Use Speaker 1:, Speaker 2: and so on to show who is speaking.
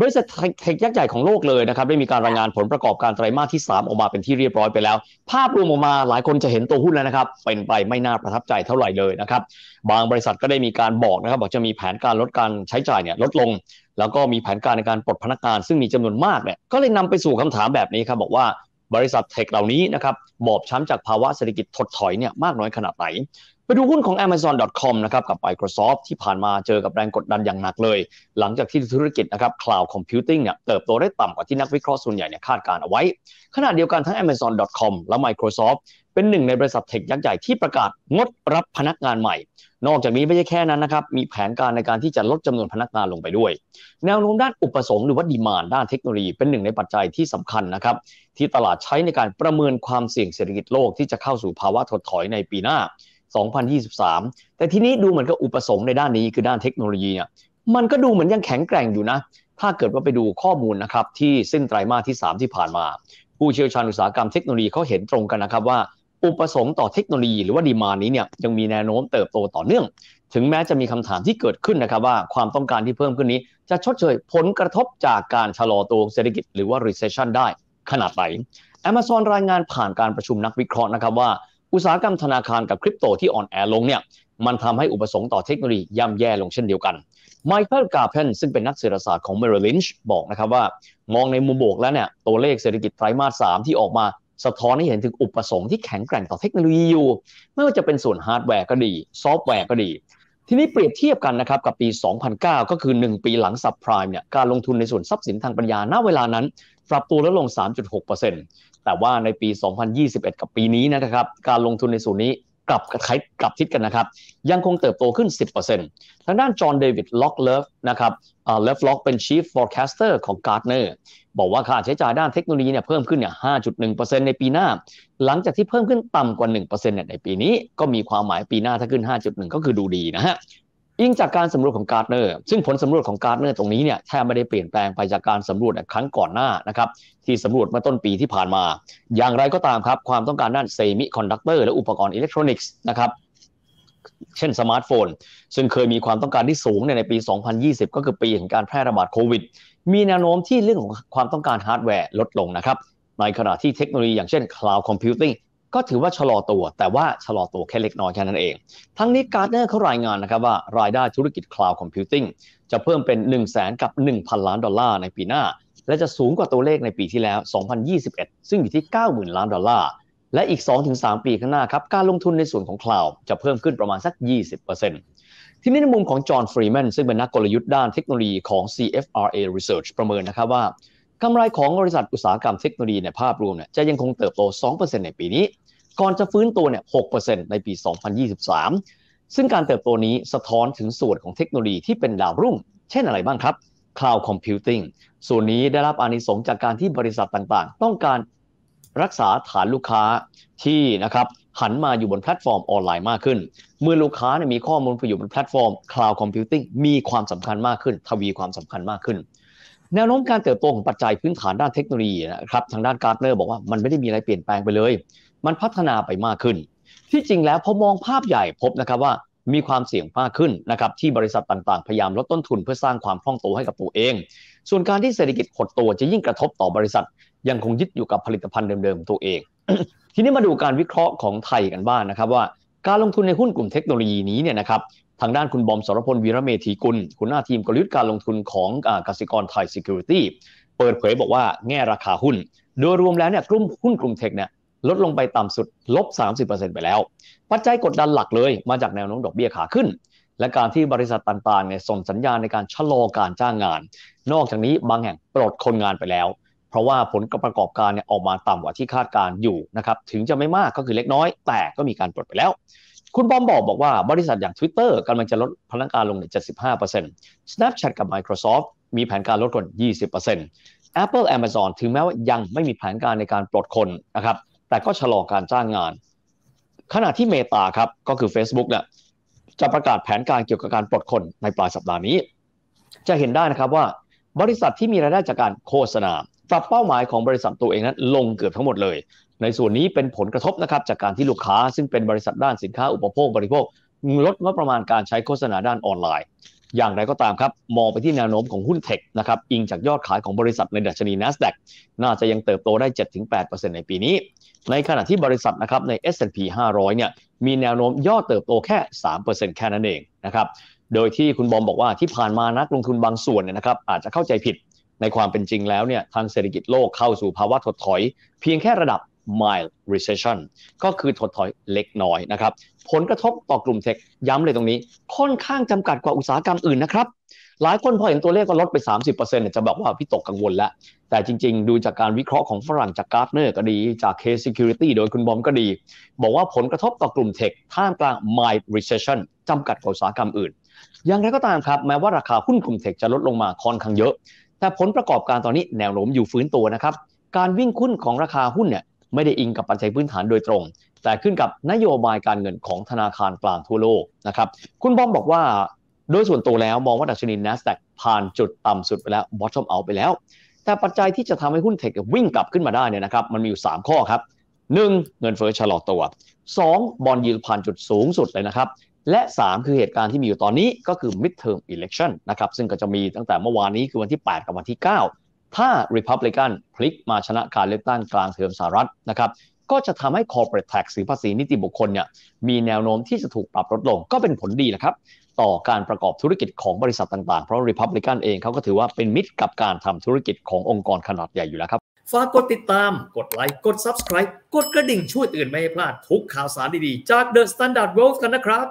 Speaker 1: บริษัทเทคยักษ์ใหญ่ของโลกเลยนะครับได้มีการรายงานผลประกอบการไตรมาสที่ 3 ออกมาเป็นที่เรียบร้อยไปแล้ว ภาพรวมออกมาหลายคนจะเห็นตัวหุ้นแล้วนะครับเป็นไปไม่น่าประทับใจเท่าไหร่เลยนะครับบางบริษัทก็ได้มีการบอกนะครับบอกจะมีแผนการลดการใช้จ่ายเนี่ยลดลง แล้วก็มีแผนการในการปลดพนักงานซึ่งมีจำนวนมากเนี่ยก็เลยนำไปสู่คำถามแบบนี้ครับบอกว่าบริษัทเทคเหล่านี้นะครับบอบช้ำจากภาวะเศรษฐกิจถดถอยเนี่ยมากน้อยขนาดไหนไปดูหุ้นของ Amazon.com นะครับกับ Microsoft ที่ผ่านมาเจอกับแรงกดดันอย่างหนักเลย หลังจากที่ธุรกิจนะครับ Cloud Computing เนี่ยเติบโตได้ต่ำกว่าที่นักวิเคราะห์ส่วนใหญ่เนี่ยคาดการเอาไว้ขณะเดียวกันทั้ง Amazon.com และ Microsoft เป็นหนึ่งในบริษัทเทคยักษ์ใหญ่ที่ประกาศงดรับพนักงานใหม่ นอกจากนี้ไม่ใช่แค่นั้นนะครับมีแผนการในการที่จะลดจำนวนพนักงานลงไปด้วย แนวโน้มด้านอุปสงค์หรือว่าดีมานด้านเทคโนโลยีเป็นหนึ่ง ในปัจจัยที่สำคัญนะครับที่ตลาดใช้ในการประเมินความเสี่ยงเศรษฐกิจโลก ที่จะเข้าสู่ภาวะถดถอยในปีหน้า2023 แต่ทีนี้ดูเหมือนกับอุปสงค์ในด้านนี้คือด้านเทคโนโลยีเนี่ยมันก็ดูเหมือนยังแข็งแกร่งอยู่นะ ถ้าเกิดว่าไปดูข้อมูลนะครับที่สิ้นไตรมาสที่ 3 ที่ผ่านมา ผู้เชี่ยวชาญอุตสาหกรรมเทคโนโลยีเขาเห็นตรงกันนะครับว่า อุปสงค์ต่อเทคโนโลยีหรือว่าดีมานี้เนี่ยยังมีแนวโน้มเติบโตต่อเนื่อง ถึงแม้จะมีคำถามที่เกิดขึ้นนะครับว่าความต้องการที่เพิ่มขึ้นนี้ จะชดเชยผลกระทบจากการชะลอตัวเศรษฐกิจหรือว่า recession ได้ขนาดไหน Amazon รายงานผ่านการประชุมนักวิเคราะห์นะครับว่าอุตสาหกรรมธนาคารกับคริปโตที่อ่อนแอลงเนี่ยมันทำให้อุปสงค์ต่อเทคโนโลยีย่ำแย่ลงเช่นเดียวกันไมเคิลกาเพนซึ่งเป็นนักเศรษฐศาสตร์ของเมริลลินช์บอกนะครับว่า มองในมุมบวกแล้วเนี่ยตัวเลขเศรษฐกิจไตรมาสสามที่ออกมา สะท้อนให้เห็นถึงอุปสงค์ที่แข็งแกร่งต่อเทคโนโลยีอยู่ ไม่ว่าจะเป็นส่วนฮาร์ดแวร์ก็ดี ซอฟต์แวร์ก็ดี ทีนี้เปรียบเทียบกันนะครับกับปี 2009 ก็คือ 1ปีหลังซับไพรม์เนี่ยการลงทุนในส่วนทรัพย์สินทางปัญญาณเวลานั้นปรับตัวลดลง 3.6%แต่ว่าในปี 2021 กับปีนี้นะครับ การลงทุนในส่วนนี้กลับคล้ายกลับทิศกันนะครับ ยังคงเติบโตขึ้น 10%ทางด้านจอห์นเดวิดล็อกเลิฟนะครับเลิฟล็อกเป็น Chief Forecaster ของ Gartner บอกว่าค่าใช้จ่ายด้านเทคโนโลยีเนี่ยเพิ่มขึ้นเนี่ย5.1%ในปีหน้า หลังจากที่เพิ่มขึ้นต่ำกว่า1%เนี่ยในปีนี้ก็มีความหมายปีหน้าถ้าขึ้น 5.1 ก็คือดูดีนะฮะอิงจากการสำรวจของการ์เนอร์ซึ่งผลสำรวจของการ์เนอร์ตรงนี้เนี่ยแทบไม่ได้เปลี่ยนแปลงไปจากการสำรวจครั้งก่อนหน้านะครับที่สำรวจมาต้นปีที่ผ่านมา อย่างไรก็ตามครับความต้องการด้านเซมิคอนดักเตอร์และอุปกรณ์อิเล็กทรอนิกส์นะครับเช่นสมาร์ทโฟน ซึ่งเคยมีความต้องการที่สูงในปี 2020 ก็คือปีแห่งการแพร่ระบาดโควิดมีแนวโน้มที่เรื่องของความต้องการฮาร์ดแวร์ลดลงนะครับ ในขณะที่เทคโนโลยีอย่างเช่น Cloud Computing ก็ถือว่าชะลอตัวแต่ว่าชะลอตัวแค่เล็กน้อยแค่นั้นเอง ทั้งนี้การ์ดเนอร์เขารายงานนะครับว่ารายได้ธุรกิจคลาวด์คอมพิวติ้งจะเพิ่มเป็น 1 0 0 0 0แสนกับ1,000ล้านดอลลาร์ในปีหน้า และจะสูงกว่าตัวเลขในปีที่แล้ว 2021 ซึ่งอยู่ที่ 90,000ล้านดอลลาร์ และอีก 2-3 ปีข้างหน้าครับ การลงทุนในส่วนของคลาวด์จะเพิ่มขึ้นประมาณสัก 20%ทีนี้ในมุมของจอห์นฟรีแมนซึ่งเป็นนักกลยุทธ์ด้านเทคโนโลยีของ CFRA Research ประเมินนะครับว่ากำไรของบริษัท อุตสาหกรรมเทคโนโลยีในภาพรวมเนี่ยจะยังคงเติบโต 2%ในปีนี้ก่อนจะฟื้นตัวเนี่ย 6%ในปี 2023 ซึ่งการเติบโตนี้สะท้อนถึงส่วนของเทคโนโลยีที่เป็นดาวรุ่ง เช่นอะไรบ้างครับ Cloud Computing ส่วนนี้ได้รับอานิสงส์จากการที่บริษัทต่างๆ ต้องการรักษาฐานลูกค้าที่นะครับหันมาอยู่บนแพลตฟอร์มออนไลน์มากขึ้น เมื่อลูกค้าเนี่ยมีข้อมูลไปอยู่บนแพลตฟอร์ม Cloud Computing มีความสำคัญมากขึ้น ทวีความสำคัญมากขึ้นแนวโน้มการเติบโตของปัจจัยพื้นฐานด้านเทคโนโลยีนะครับทางด้านการ์เนอร์บอกว่ามันไม่ได้มีอะไรเปลี่ยนแปลงไปเลยมันพัฒนาไปมากขึ้น ที่จริงแล้วพอมองภาพใหญ่พบนะครับว่ามีความเสี่ยงมากขึ้นนะครับที่บริษัทต่างๆ พยายามลดต้นทุนเพื่อสร้างความคล่องตัวให้กับตัวเอง ส่วนการที่เศรษฐกิจหดตัวจะยิ่งกระทบต่อบริษัทยังคงยึดอยู่กับผลิตภัณฑ์เดิมๆตัวเอง ทีนี้มาดูการวิเคราะห์ของไทยกันบ้างนนะครับว่า การลงทุนในหุ้นกลุ่มเทคโนโลยีนี้เนี่ยนะครับทางด้านคุณบอมสรพลวีระเมธีกุลคุณหน้าทีมกลยุทธ์การลงทุนของอกสิกรไทยเคอร์ตี้เปิดเผยบอกว่าแง่ราคาหุ้น โดยรวมแล้วเนี่ยกลุ่มหุ้นกลุ่มเทคเนี่ยลดลงไปต่ำสุดลบ 30%ไปแล้ว ปัจจัยกดดันหลักเลยมาจากแนวโน้มดอกเบี้ยขาขึ้น และการที่บริษัทต่างๆเนี่ยส่งสัญญาณในการชะลอการจ้างงาน นอกจากนี้บางแห่งปลดคนงานไปแล้วเพราะว่าผลประกอบการเนี่ยออกมาต่ำกว่าที่คาดการอยู่นะครับถึงจะไม่มากก็คือเล็กน้อย แต่ก็มีการปลดไปแล้ว คุณบอมบอกบอกว่าบริษัทอย่าง Twitter กำลังจะลดพนักงานลงใน 75% Snapchat กับ Microsoft มีแผนการลดคน 20% Apple Amazon ถึงแม้ว่ายังไม่มีแผนการในการปลดคนนะครับแต่ก็ชะลอการจ้างงาน ขณะที่เมตาครับ ก็คือ Facebook เนี่ยจะประกาศแผนการเกี่ยวกับการปลดคนในปลายสัปดาห์นี้ จะเห็นได้นะครับว่าบริษัทที่มีรายได้จากการโฆษณาปรับเป้าหมายของบริษัทตัวเองนั้นลงเกือบทั้งหมดเลย ในส่วนนี้เป็นผลกระทบนะครับจากการที่ลูกค้าซึ่งเป็นบริษัทด้านสินค้าอุปโภคบริโภค ลดงบประมาณการใช้โฆษณาด้านออนไลน์อย่างไรก็ตามครับ มองไปที่แนวโน้มของหุ้นเทคนะครับอิงจากยอดขายของบริษัทในดัชนี NASDAQ น่าจะยังเติบโตได้ 7-8%ในปีนี้ ในขณะที่บริษัทนะครับใน S&P 500เนี่ยมีแนวโน้มยอดเติบโตแค่ 3%แค่นั้นเองนะครับโดยที่คุณบอมบอกว่าที่ผ่านมานักลงทุนบางส่วนเนี่ยนะครับอาจจะเข้าใจผิดในความเป็นจริงแล้วเนี่ยทางเศรษฐกิจโลกเข้าสู่ภาวะถดถอยเพียงแค่ระดับ mild recession ก็คือถดถอยเล็กน้อยนะครับผลกระทบต่อกลุ่มเทค ย้ำเลยตรงนี้ ค่อนข้างจำกัดกว่าอุตสาหกรรมอื่นนะครับ หลายคนพอเห็นตัวเลขก็ลดไป 30%เนี่ยจะบอกว่าพี่ตกกังวลแล้ว แต่จริง ๆ ดูจากการวิเคราะห์ของฝรั่งจากการ์ดเนอร์ก็ดีจากเคสซิคูริตี้โดยคุณบอมก็ดี บอกว่าผลกระทบต่อกลุ่มเทคท่ามกลาง mild recession จำกัดกว่าอุตสาหกรรมอื่น อย่างไรก็ตามครับแม้ว่าราคาหุ้นกลุ่มเทคจะลดลงมาค่อนข้างเยอะ แต่ผลประกอบการตอนนี้แนวโน้มอยู่ฟื้นตัวนะครับการวิ่งคุ้นของราคาหุ้นเนี่ยไม่ได้อิงกับปัจจัยพื้นฐานโดยตรง แต่ขึ้นกับนโยบายการเงินของธนาคารกลางทั่วโลกนะครับคุณบอมบอกว่า โดยส่วนตัวแล้ว มองว่าดัชนี NASDAQ ผ่านจุดต่ำสุดไปแล้ว bottom out ไปแล้ว แต่ปัจจัยที่จะทำให้หุ้นเทควิ่งกลับขึ้นมาได้เนี่ยนะครับมันมีอยู่ 3 ข้อครับ 1. เงินเฟ้อชะลอตัว 2. บอลยิลผ่านจุดสูงสุดเลยนะครับและ 3 คือเหตุการณ์ที่มีอยู่ตอนนี้ก็คือ midterm election นะครับซึ่งก็จะมีตั้งแต่เมื่อวานนี้คือวันที่ 8 กับวันที่ 9ถ้า Republican พลิกมาชนะการเลือกตั้งกลางเทอมสหรัฐนะครับ ก็จะทำให้ corporate tax หรือภาษีนิติบุคคลเนี่ยมีแนวโน้มที่จะถูกปรับลดลง ก็เป็นผลดีนะครับ ต่อการประกอบธุรกิจของบริษัทต่างๆ เพราะ Republican เองเขาก็ถือว่าเป็นมิตรกับการทำธุรกิจขององค์กรขนาดใหญ่อยู่แล้วครับ ฝากกดติดตาม กดไลค์ กด subscribe กดกระดิ่งช่วยเตือนไม่ให้พลาดทุกข่าวสารดีๆ จาก The Standard World กันนะครับ